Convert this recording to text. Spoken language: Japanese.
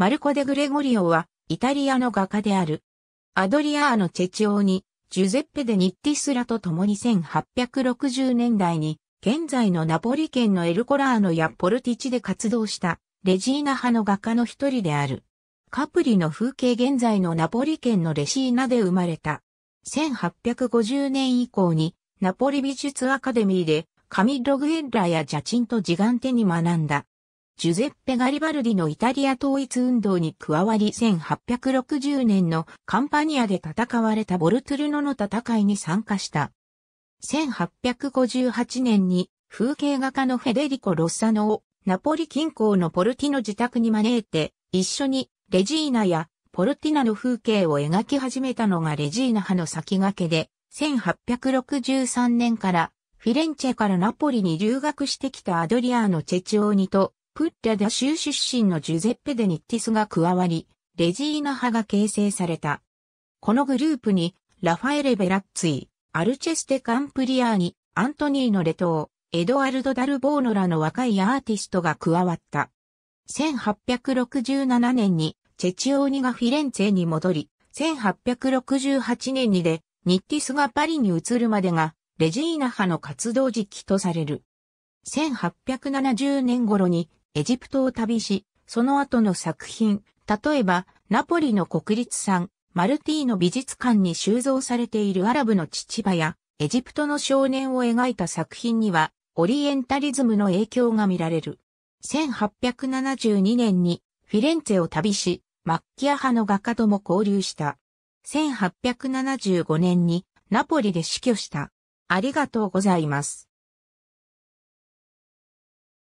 マルコ・デ・グレゴリオは、イタリアの画家である。アドリアーノ・チェチオーニ、ジュゼッペ・デ・ニッティスラと共に1860年代に、現在のナポリ県のエルコラーノやポルティチで活動した、レジーナ派の画家の一人である。カプリの風景現在のナポリ県のレシーナで生まれた。1850年以降に、ナポリ美術アカデミーで、カミログエッラやジャチンとジガンテに学んだ。ジュゼッペ・ガリバルディのイタリア統一運動に加わり1860年のカンパニアで戦われたボルトゥルノの戦いに参加した。1858年に風景画家のフェデリコ・ロッサノをナポリ近郊のポルティの自宅に招いて一緒にレジーナやポルティナの風景を描き始めたのがレジーナ派の先駆けで1863年からフィレンチェからナポリに留学してきたアドリアーノ・チェチオーニとプッラダ州出身のジュゼッペ・デ・ニッティスが加わり、レジーナ派が形成された。このグループに、ラファエレ・ベラッツィ、アルチェステ・カンプリアーニ、アントニーノ・レトー、エドワルド・ダルボーノらの若いアーティストが加わった。1867年に、チェチオーニがフィレンツェに戻り、1868年にで、ニッティスがパリに移るまでが、レジーナ派の活動時期とされる。1870年頃に、エジプトを旅し、その後の作品、例えば、ナポリの国立産、マルティーノ美術館に収蔵されているアラブの父場や、エジプトの少年を描いた作品には、オリエンタリズムの影響が見られる。1872年にフィレンツェを旅し、マッキア派の画家とも交流した。1875年にナポリで死去した。ありがとうございます。